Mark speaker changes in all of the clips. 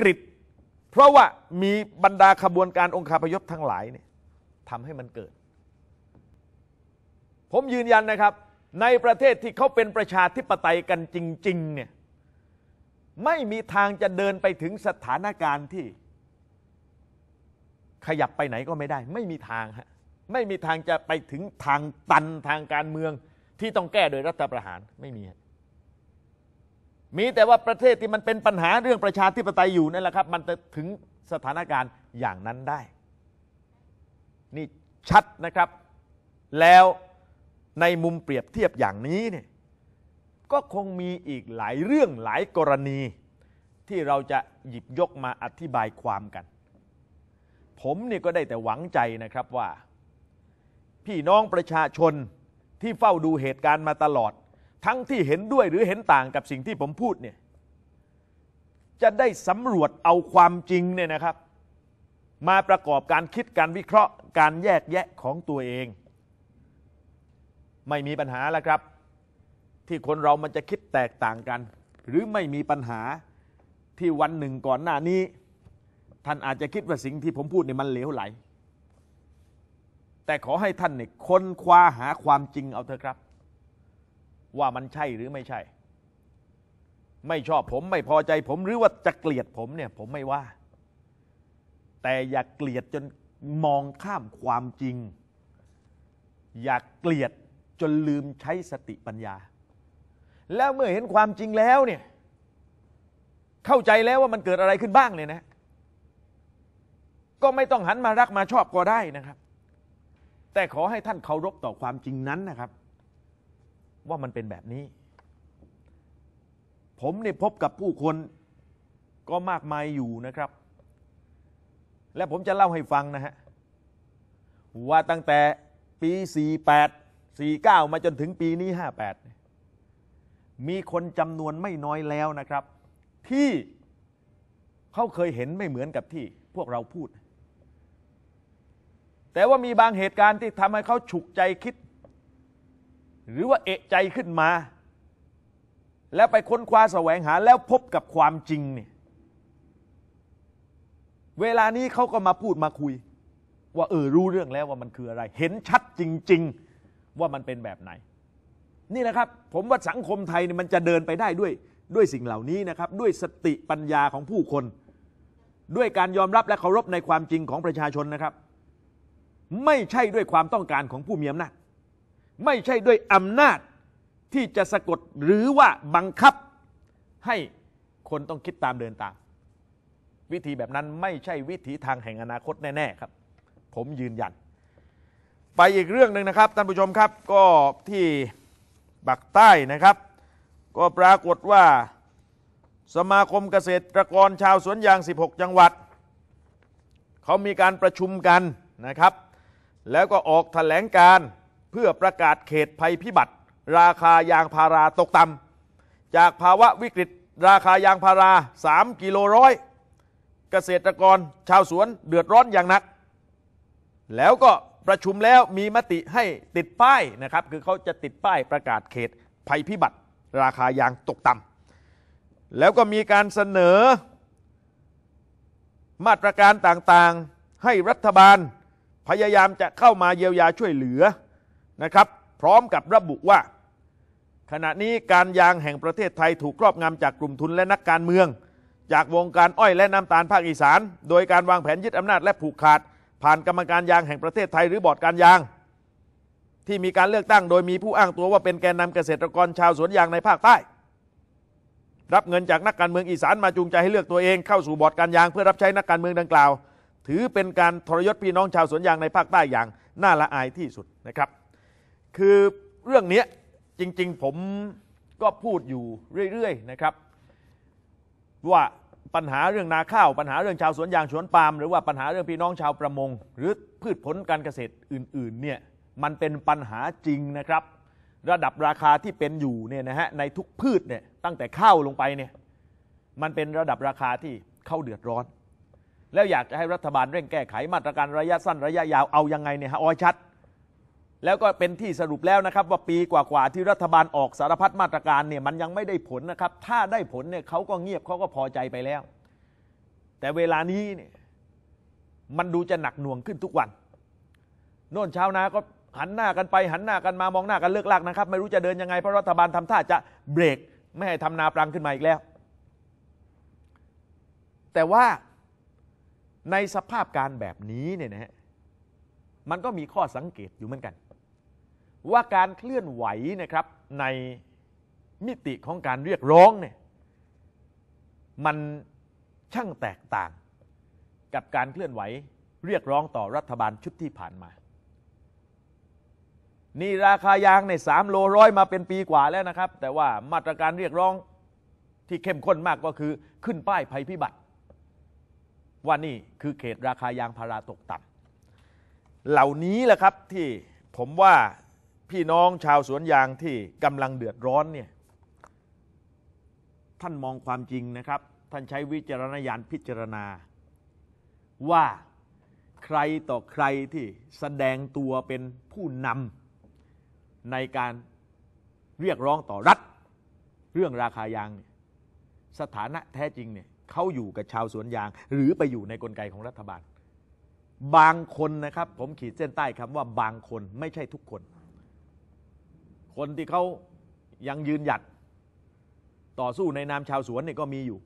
Speaker 1: กฤตเพราะว่ามีบรรดาขบวนการองค์คาพยพทั้งหลายเนี่ยทำให้มันเกิด ผมยืนยันนะครับ ในประเทศที่เขาเป็นประชาธิปไตยกันจริงๆเนี่ยไม่มีทางจะเดินไปถึงสถานการณ์ที่ขยับไปไหนก็ไม่ได้ ไม่มีทางฮะไม่มีทางจะไปถึงทางตันทางการเมืองที่ต้องแก้โดยรัฐประหารไม่มีฮะมีแต่ว่าประเทศที่มันเป็นปัญหาเรื่องประชาธิปไตยอยู่นั่นแหละครับ มันจะถึงสถานการณ์อย่างนั้นได้ นี่ชัดนะครับ แล้วในมุมเปรียบเทียบอย่างนี้เนี่ยก็คงมีอีกหลายเรื่องหลายกรณี ที่เราจะหยิบยกมาอธิบายความกัน ผมนี่ก็ได้แต่หวังใจนะครับว่าพี่น้องประชาชนที่เฝ้าดูเหตุการณ์มาตลอดทั้งที่เห็นด้วยหรือเห็นต่างกับสิ่งที่ผมพูดเนี่ยจะได้สำรวจเอาความจริงเนี่ยนะครับ มาประกอบการคิดการวิเคราะห์ การแยกแยะของตัวเอง ไม่มีปัญหาแล้วครับ ที่คนเรามันจะคิดแตกต่างกัน หรือไม่มีปัญหาที่วันหนึ่งก่อนหน้านี้ ท่านอาจจะคิดว่าสิ่งที่ผมพูดเนี่ยมันเหลวไหล แต่ขอให้ท่านเนี่ยค้นคว้าหาความจริงเอาเถอะครับว่ามันใช่หรือไม่ใช่ ไม่ชอบผมไม่พอใจผมหรือว่าจะเกลียดผมเนี่ย ผมไม่ว่า แต่อย่าเกลียดจนมองข้ามความจริง อย่าเกลียดจนลืมใช้สติปัญญา แล้วเมื่อเห็นความจริงแล้วเนี่ย เข้าใจแล้วว่ามันเกิดอะไรขึ้นบ้างเนี่ยนะ ก็ไม่ต้องหันมารักมาชอบก็ได้นะครับ แต่ขอให้ท่านเคารพต่อความจริงนั้นนะครับว่ามันเป็นแบบนี้ ผมเนี่ยพบกับผู้คนก็มากมายอยู่นะครับ และผมจะเล่าให้ฟังนะฮะ ว่าตั้งแต่ปี 48 49 มาจนถึงปีนี้ 58 มีคนจำนวนไม่น้อยแล้วนะครับ ที่เขาเคยเห็นไม่เหมือนกับที่พวกเราพูด แต่ว่ามีบางเหตุการณ์ที่ทำให้เขาฉุกใจคิดหรือว่าเอะใจขึ้นมา แล้วไปค้นคว้าแสวงหาแล้วพบกับความจริงเนี่ยเวลานี้เขาก็มาพูดมาคุย ว่าเออรู้เรื่องแล้วว่ามันคืออะไร เห็นชัดจริง ๆว่ามันเป็นแบบไหน นี่นะครับผมว่าสังคมไทยเนี่ยมันจะเดินไปได้ด้วยด้วยสิ่งเหล่านี้นะครับ ด้วยสติปัญญาของผู้คน ด้วยการยอมรับและเคารพในความจริงของประชาชนนะครับ ไม่ใช่ด้วยความต้องการของผู้มีอำนาจไม่ใช่ด้วยอำนาจที่จะสะกดหรือว่าบังคับให้คนต้องคิดตามเดินตาม วิธีแบบนั้นไม่ใช่วิธีทางแห่งอนาคตแน่ๆครับ ผมยืนยัน ไปอีกเรื่องหนึ่งนะครับ ท่านผู้ชมครับก็ที่บักใต้นะครับ ก็ปรากฏว่าสมาคมเกษตรกรชาวสวนยาง 16 จังหวัด เขามีการประชุมกันนะครับ แล้วก็ออกถแถลงการพื่อประกาศเขตภัยพิบัติราคายางพาราตกต่ำจากภาวะวิกฤตราคายางพารา3กิโลร้อยเกษตรกรชาวสวน เดือดร้อนอย่างหนัก แล้วก็ประชุมแล้วมีมติให้ติดป้ายนะครับคือเขาจะติดป้ายประกาศเขตภัยพิบัติ ราคายางตกต่ำแล้วก็มีการเสนอมาตรการต่างๆให้รัฐบาลพยายามจะเข้ามาเยียวยาช่วยเหลือนะครับ พร้อมกับระบุว่า ขณะนี้การยางแห่งประเทศไทยถูกครอบงำจากกลุ่มทุนและนักการเมือง จากวงการอ้อยและน้ำตาลภาคอีสาน โดยการวางแผนยึดอำนาจและผูกขาด ผ่านกรรมการยางแห่งประเทศไทยหรือบอร์ดการยางที่มีการเลือกตั้งโดยมีผู้อ้างตัวว่าเป็นแกนนำเกษตรกรชาวสวนยางในภาคใต้ รับเงินจากนักการเมืองอีสานมาจูงใจให้เลือกตัวเองเข้าสู่บอร์ดการยางเพื่อรับใช้นักการเมืองดังกล่าว ถือเป็นการทรยศพี่น้องชาวสวนยางในภาคใต้อย่างน่าละอายที่สุดนะครับคือเรื่องนี้จริงๆผมก็พูดอยู่เรื่อยๆนะครับ ว่าปัญหาเรื่องนาข้าว ปัญหาเรื่องชาวสวนยางสวนปาล์มหรือว่าปัญหาเรื่องพี่น้องชาวประมง หรือพืชผลการเกษตรอื่นๆเนี่ยมันเป็นปัญหาจริงนะครับ ระดับราคาที่เป็นอยู่เนี่ยนะฮะในทุกพืชเนี่ยตั้งแต่ข้าวลงไปเนี่ยมันเป็นระดับราคาที่เข้าเดือดร้อน แล้วอยากจะให้รัฐบาลเร่งแก้ไขมาตรการระยะสั้นระยะยาวเอายังไงเนี่ยฮะอ้อยชัดแล้วก็เป็นที่สรุปแล้วนะครับ ว่าปีกว่าๆที่รัฐบาลออกสารพัดมาตรการเนี่ยมันยังไม่ได้ผลนะครับ ถ้าได้ผลเนี่ยเขาก็เงียบเขาก็พอใจไปแล้ว แต่เวลานี้เนี่ยมันดูจะหนักหน่วงขึ้นทุกวันโน่นเช้านาก็หันหน้ากันไปหันหน้ากันมามองหน้ากันเลือกลากนะครับ ไม่รู้จะเดินยังไงเพราะรัฐบาลทำท่าจะเบรก ไม่ให้ทำนาปรังขึ้นมาอีกแล้ว แต่ว่าในสภาพการแบบนี้เนี่ยนะฮะมันก็มีข้อสังเกตอยู่เหมือนกันว่าการเคลื่อนไหวนะครับในมิติของการเรียกร้องเนี่ยมันช่างแตกต่างกับการเคลื่อนไหวเรียกร้องต่อรัฐบาลชุดที่ผ่านมา นี่ราคายางในสามโลร้อยมาเป็นปีกว่าแล้วนะครับ แต่ว่ามาตรการเรียกร้องที่เข้มข้นมากก็คือขึ้นป้ายภัยพิบัติว่านี่คือเขตราคายางพาราตกต่ำเหล่านี้แหละครับที่ผมว่าพี่น้องชาวสวนยางที่กำลังเดือดร้อนเนี่ย ท่านมองความจริงนะครับ ท่านใช้วิจารณญาณพิจารณา ว่าใครต่อใครที่แสดงตัวเป็นผู้นำในการเรียกร้องต่อรัฐเรื่องราคายางสถานะแท้จริงเนี่ยเขาอยู่กับชาวสวนยาง หรือไปอยู่ในกลไกของรัฐบาล บางคนนะครับ ผมขีดเส้นใต้คำว่าบางคนไม่ใช่ทุกคนคนที่เขายังยืนหยัดต่อสู้ในนามชาวสวนเนี่ยก็มีอยู่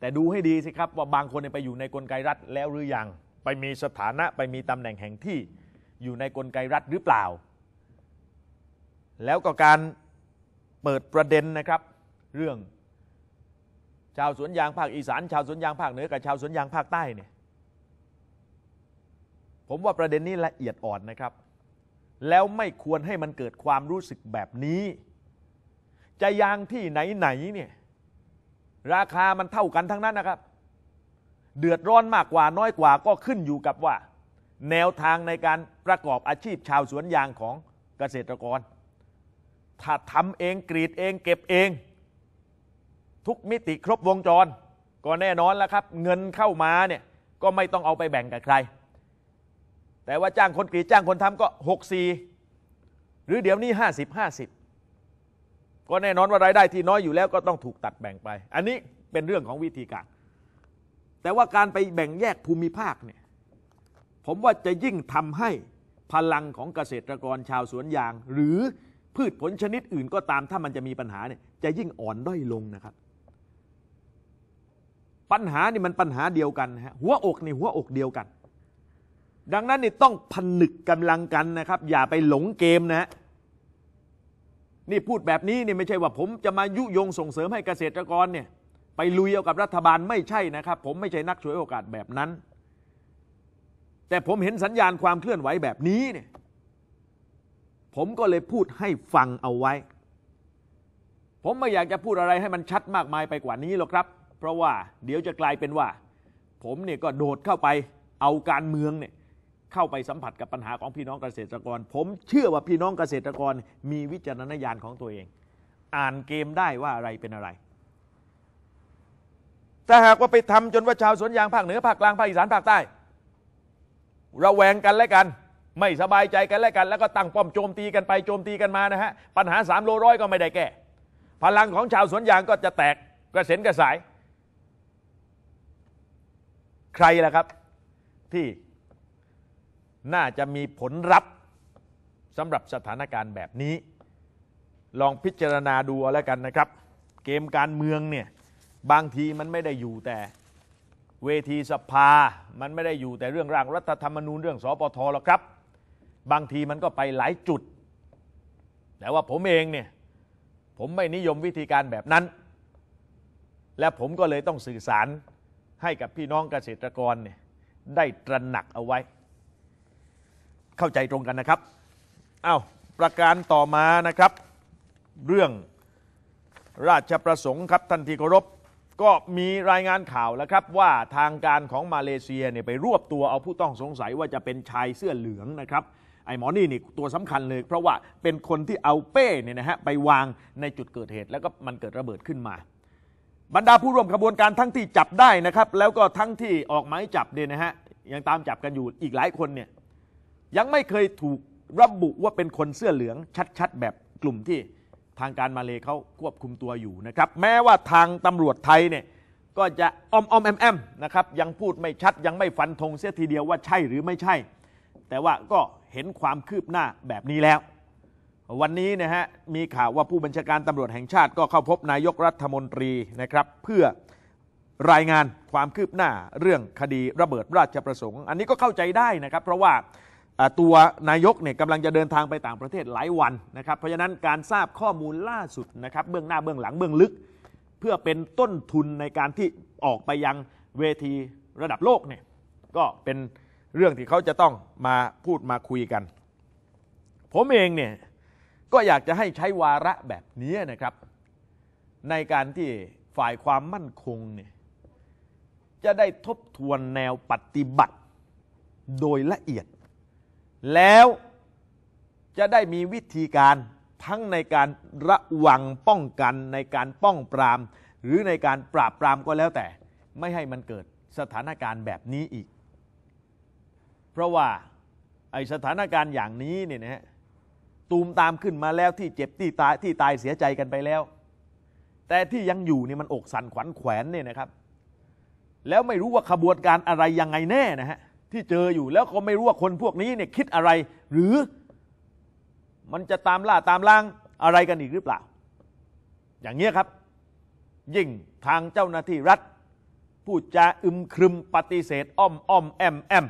Speaker 1: แต่ดูให้ดีสิครับว่าบางคนไปอยู่ในกลไกรัฐ แล้วหรือยังไปมีสถานะไปมีตำแหน่งแห่งที่อยู่ในกลไกรัฐหรือเปล่า แล้วก็การเปิดประเด็นนะครับ เรื่อง ชาวสวนยางภาคอีสาน ชาวสวนยางภาคเหนือกับชาวสวนยางภาคใต้เนี่ยผมว่าประเด็นนี้ละเอียดอ่อนนะครับแล้วไม่ควรให้มันเกิดความรู้สึกแบบนี้ จะยางที่ไหนไหนเนี่ยราคามันเท่ากันทั้งนั้นนะครับ เดือดร้อนมากกว่าน้อยกว่าก็ขึ้นอยู่กับว่า แนวทางในการประกอบอาชีพชาวสวนยางของเกษตรกร ถ้าทำเองกรีดเองเก็บเอง ทุกมิติครบวงจร ก็แน่นอนแล้วครับ เงินเข้ามาเนี่ยก็ไม่ต้องเอาไปแบ่งกับใครแต่ว่าจ้างคนกรีดจ้างคนทำก็ 64 หรือเดี๋ยวนี้ 50 50ก็แน่นอนว่ารายได้ที่น้อยอยู่แล้วก็ต้องถูกตัดแบ่งไป อันนี้เป็นเรื่องของวิธีการ แต่ว่าการไปแบ่งแยกภูมิภาคเนี่ยผมว่าจะยิ่งทำให้พลังของเกษตรกรชาวสวนยาง หรือพืชผลชนิดอื่นก็ตามถ้ามันจะมีปัญหาเนี่ยจะยิ่งอ่อนด้อยลงนะครับ ปัญหานี่มันปัญหาเดียวกันฮะหัวอกนี่หัวอกเดียวกันดังนั้นนี่ต้องผนึกกำลังกันนะครับ อย่าไปหลงเกมนะ นี่พูดแบบนี้นี่ไม่ใช่ว่าผมจะมายุยงส่งเสริมให้เกษตรกรเนี่ยไปลุยเอากับรัฐบาลไม่ใช่นะครับ ผมไม่ใช่นักช่วยโอกาสแบบนั้น แต่ผมเห็นสัญญาณความเคลื่อนไหวแบบนี้เนี่ยผมก็เลยพูดให้ฟังเอาไว้ ผมไม่อยากจะพูดอะไรให้มันชัดมากมายไปกว่านี้หรอกครับ เพราะว่าเดี๋ยวจะกลายเป็นว่า ผมเนี่ยก็โดดเข้าไปเอาการเมืองเนี่ยเข้าไปสัมผัสกับปัญหาของพี่น้องเกษตรกร ผมเชื่อว่าพี่น้องเกษตรกรมีวิจารณญาณของตัวเอง อ่านเกมได้ว่าอะไรเป็นอะไร ถ้าหากว่าไปทำ จนว่าชาวสวนยางภาคเหนือภาคกลางภาคอีสานภาคใต้ระแวงกันและกัน ไม่สบายใจกันและกัน แล้วก็ตั้งป้อมโจมตีกันไปโจมตีกันมานะฮะปัญหาสามโลร้อยก็ไม่ได้แก้พลังของชาวสวนยางก็จะแตกกระเซ็นกระสาย ใครล่ะครับที่น่าจะมีผลรับสำหรับสถานการณ์แบบนี้ ลองพิจารณาดูแล้วกันนะครับ เกมการเมืองเนี่ยบางทีมันไม่ได้อยู่แต่เวทีสภามันไม่ได้อยู่แต่เรื่องร่าง รัฐธรรมนูญเรื่องสอปทหรอกครับ บางทีมันก็ไปหลายจุด แต่ว่าผมเองเนี่ย ผมไม่นิยมวิธีการแบบนั้น และผมก็เลยต้องสื่อสารให้กับพี่น้องเกษตรกรเนี่ยได้ตระหนักเอาไว้เข้าใจตรงกันนะครับเอา้าประการต่อมานะครับ เรื่องราชประสงค์ครับท่านที่เคารพก็มีรายงานข่าวแล้วครับว่าทางการของมาเลเซียเนี่ยไปรวบตัวเอาผู้ต้องสงสัยว่าจะเป็นชายเสื้อเหลืองนะครับ ไอ้หมอนี่นี่ตัวสำคัญเลย เพราะว่าเป็นคนที่เอาเป้เนี่ยนะฮะไปวางในจุดเกิดเหตุ แล้วก็มันเกิดระเบิดขึ้นมา บรรดาผู้ร่วมขบวนการทั้งที่จับได้นะครับ แล้วก็ทั้งที่ออกหมายจับเนี่ยนะฮะ ยังตามจับกันอยู่อีกหลายคนเนี่ยยังไม่เคยถูกระบุว่าเป็นคนเสื้อเหลืองชัดๆแบบกลุ่มที่ทางการมาเลเขาควบคุมตัวอยู่นะครับแม้ว่าทางตำรวจไทยเนี่ยก็จะอมอมแอมแอมนะครับยังพูดไม่ชัดยังไม่ฟันธงเสียทีเดียวว่าใช่หรือไม่ใช่ แต่ว่าก็เห็นความคืบหน้าแบบนี้แล้ว วันนี้นะฮะมีข่าวว่าผู้บัญชาการตำรวจแห่งชาติก็เข้าพบนายกรัฐมนตรีนะครับเพื่อรายงานความคืบหน้าเรื่องคดีระเบิดราชประสงค์ อันนี้ก็เข้าใจได้นะครับ เพราะว่าตัวนายกเนี่ยกำลังจะเดินทางไปต่างประเทศหลายวันนะครับเพราะฉะนั้นการทราบข้อมูลล่าสุดนะครับเบื้องหน้าเบื้องหลังเบื้องลึก เพื่อเป็นต้นทุนในการที่ออกไปยังเวทีระดับโลกเนี่ยก็เป็นเรื่องที่เขาจะต้องมาพูดมาคุยกันผมเองเนี่ยก็อยากจะให้ใช้วาระแบบนี้นะครับ ในการที่ฝ่ายความมั่นคงเนี่ยจะได้ทบทวนแนวปฏิบัติโดยละเอียดแล้วจะได้มีวิธีการทั้งในการระวังป้องกันในการป้องปราม หรือในการปราบปรามก็แล้วแต่ ไม่ให้มันเกิดสถานการณ์แบบนี้อีก เพราะว่าไอสถานการณ์อย่างนี้เนี่ยนะตูมตามขึ้นมาแล้วที่เจ็บที่ตายที่ตายเสียใจกันไปแล้ว แต่ที่ยังอยู่เนี่ยมันอกสั่นขวัญแขวนเนี่ยนะครับ แล้วไม่รู้ว่าขบวนการอะไรยังไงแน่นะฮะที่เจออยู่แล้วก็ไม่รู้ว่าคนพวกนี้เนี่ยคิดอะไรหรือมันจะตามล่าตามล่างอะไรกันอีกหรือเปล่า อย่างเงี้ยครับ ยิ่งทางเจ้าหน้าที่รัฐ พูดจาอึมครึม ปฏิเสธ อ้อมอ้อมแอมแอม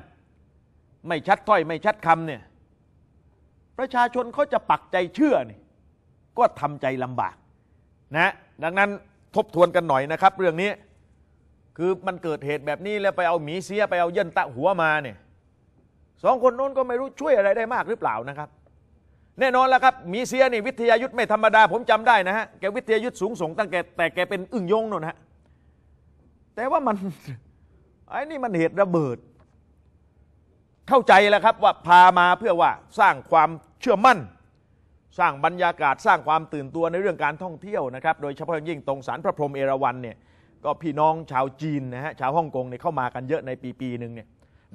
Speaker 1: ไม่ชัดถ้อย ไม่ชัดคำเนี่ยประชาชนเขาจะปักใจเชื่อนี่ก็ทำใจลำบากนะดังนั้นทบทวนกันหน่อยนะครับ เรื่องนี้คือมันเกิดเหตุแบบนี้แล้วไปเอาหมีเสียไปเอาเยินตะหัวมาเนี่ยสองคนนู้นก็ไม่รู้ช่วยอะไรได้มากหรือเปล่านะครับ แน่นอนแล้วครับ หมีเสียนี่วิทยายุทธไม่ธรรมดา ผมจำได้นะฮะแกวิทยายุทธสูงส่งตั้งแต่แต่แกเป็นอึ่งยงนนฮะแต่ว่ามันไอ้นี่มันเหตุระเบิดเข้าใจแล้วครับว่าพามาเพื่อว่าสร้างความเชื่อมั่น สร้างบรรยากาศสร้างความตื่นตัวในเรื่องการท่องเที่ยวนะครับโดยเฉพาะยิ่งตรงสารพระพรหมเอราวัณเนี่ยก็พี่น้องชาวจีนนะฮะชาวฮ่องกงเนี่ยเข้ามากันเยอะในปีปีหนึ่งเนี่ย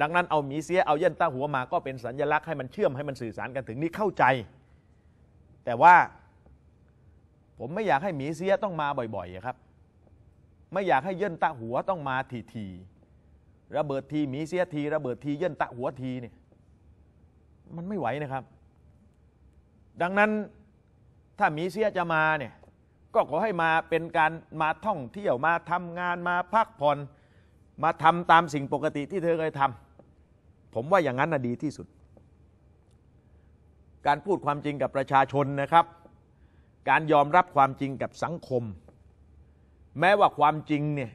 Speaker 1: ดังนั้นเอาหมีเสียเอาเย่นต้าหัวมา ก็เป็นสัญลักษณ์ให้มันเชื่อมให้มันสื่อสารกันถึงนี่เข้าใจ แต่ว่าผมไม่อยากให้หมีเสียต้องมาบ่อยๆครับไม่อยากให้เย่นต้าหัวต้องมาทีๆระเบิดทีหมีเสียทีระเบิดทีเย่นต้าหัวทีเนี่ยมันไม่ไหวนะครับ ดังนั้นถ้าหมีเสียจะมาเนี่ยก็ขอให้มาเป็นการมาท่องเที่ยวมาทำงานมาพักผ่อนมาทำตามสิ่งปกติที่เธอเคยทำผมว่าอย่างนั้นน่ะดีที่สุด การพูดความจริงกับประชาชนนะครับ การยอมรับความจริงกับสังคม แม้ว่าความจริงเนี่ย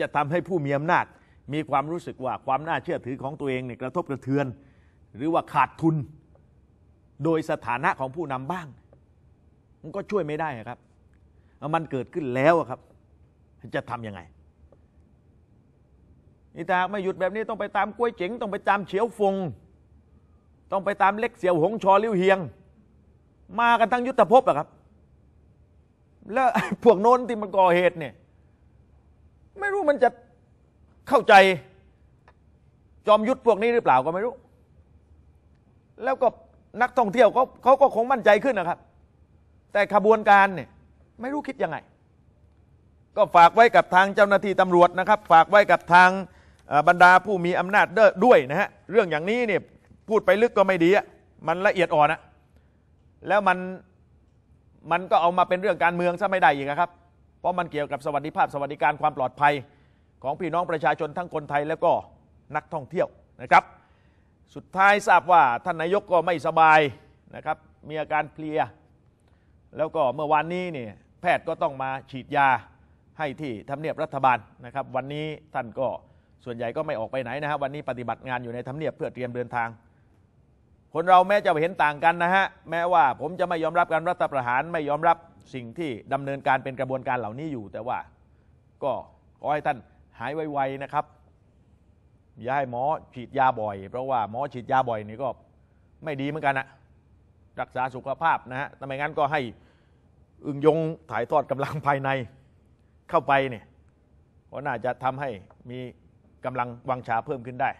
Speaker 1: จะทำให้ผู้มีอำานาจมีความรู้สึกว่าความน่าเชื่อถือของตัวเองเนี่ยกระทบกระเทือน หรือว่าขาดทุน โดยสถานะของผู้นำบ้างมันก็ช่วยไม่ได้ครับมันเกิดขึ้นแล้วครับ จะทํำยังไงนี่ถ้าไม่หยุดแบบนี้ ต้องไปตามกล้วยเจ๋ง ต้องไปตามเฉียวฟง ต้องไปตามเล็กเสี่ยวหงชอลิ้วเฮียง มากันทั้งยุทธภพอะครับ แล้วพวกโน้นที่มันก่อเหตุเนี่ย ไม่รู้มันจะเข้าใจจอมยุทธพวกนี้หรือเปล่า ก็ไม่รู้ แล้วก็นักท่องเที่ยวเขาเขาก็คงมั่นใจขึ้นนะครับ แต่ขบวนการเนี่ยไม่รู้คิดยังไง ก็ฝากไว้กับทางเจ้าหน้าที่ตำรวจนะครับ ฝากไว้กับทางบรรดาผู้มีอำนาจด้วยนะฮะเรื่องอย่างนี้เนี่ยพูดไปลึกก็ไม่ดีอ่ะมันละเอียดอ่อนอะแล้วมันมันก็เอามาเป็นเรื่องการเมืองซะไม่ได้อีกครับ เพราะมันเกี่ยวกับสวัสดิภาพสวัสดิการความปลอดภัยของพี่น้องประชาชนทั้งคนไทยแล้วก็นักท่องเที่ยวนะครับ สุดท้ายทราบว่าท่านนายกก็ไม่สบายนะครับ มีอาการเพลียแล้วก็เมื่อวานนี้เนี่ยแพทย์ก็ต้องมาฉีดยาให้ที่ทำเนียบรัฐบาลนะครับ วันนี้ท่านก็ส่วนใหญ่ก็ไม่ออกไปไหนนะครับวันนี้ปฏิบัติงานอยู่ในทำเนียบเพื่อเตรียมเดินทาง คนเราแม้จะเห็นต่างกันนะฮะแม้ว่าผมจะไม่ยอมรับการรัฐประหาร ไม่ยอมรับสิ่งที่ดำเนินการเป็นกระบวนการเหล่านี้อยู่ แต่ว่า ก็ขอให้ท่านหายไวๆนะครับอย่าให้หมอฉีดยาบ่อย เพราะว่าหมอฉีดยาบ่อยนี่ก็ ไม่ดีเหมือนกันนะรักษาสุขภาพนะฮะทำไมงั้นก็ให้อึงยงถ่ายทอดกำลังภายในเข้าไปเนี่ยก็น่าจะทำให้มีกำลังวังชาเพิ่มขึ้นได้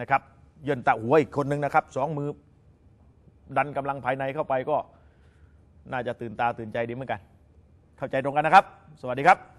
Speaker 1: นะครับเยืนตะหัวอีกคนหนึ่งนะครับ สองมือดันกำลังภายในเข้าไปก็น่าจะตื่นตาตื่นใจดีเหมือนกัน เข้าใจตรงกันนะครับ สวัสดีครับ